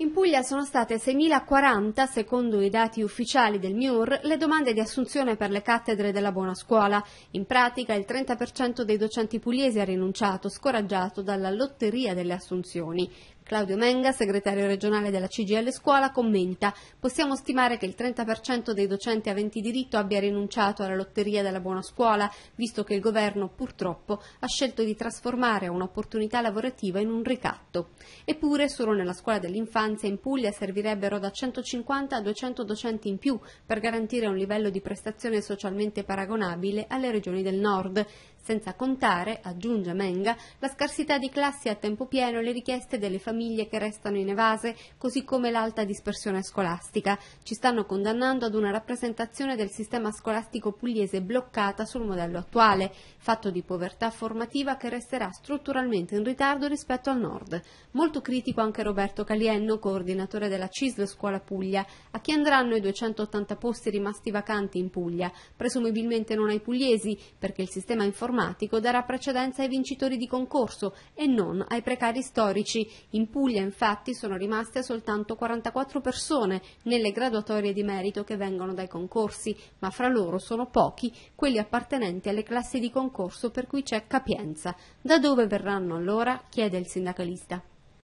In Puglia sono state 6.040, secondo i dati ufficiali del MIUR, le domande di assunzione per le cattedre della buona scuola. In pratica il 30% dei docenti pugliesi ha rinunciato, scoraggiato dalla lotteria delle assunzioni. Claudio Menga, segretario regionale della CGL Scuola, commenta «Possiamo stimare che il 30% dei docenti aventi diritto abbia rinunciato alla lotteria della buona scuola, visto che il governo, purtroppo, ha scelto di trasformare un'opportunità lavorativa in un ricatto. Eppure, solo nella scuola dell'infanzia in Puglia servirebbero da 150 a 200 docenti in più per garantire un livello di prestazione socialmente paragonabile alle regioni del nord. Senza contare, aggiunge Menga, la scarsità di classi a tempo pieno e le richieste delle famiglie che restano in evase, così come l'alta dispersione scolastica. Ci stanno condannando ad una rappresentazione del sistema scolastico pugliese bloccata sul modello attuale, fatto di povertà formativa che resterà strutturalmente in ritardo rispetto al nord. Molto critico anche Roberto Calienno, coordinatore della CISL Scuola Puglia, a chi andranno i 280 posti rimasti vacanti in Puglia, presumibilmente non ai pugliesi, perché il sistema informativo informatico darà precedenza ai vincitori di concorso e non ai precari storici. In Puglia infatti sono rimaste soltanto 44 persone nelle graduatorie di merito che vengono dai concorsi, ma fra loro sono pochi quelli appartenenti alle classi di concorso per cui c'è capienza. Da dove verranno allora? chiede il sindacalista.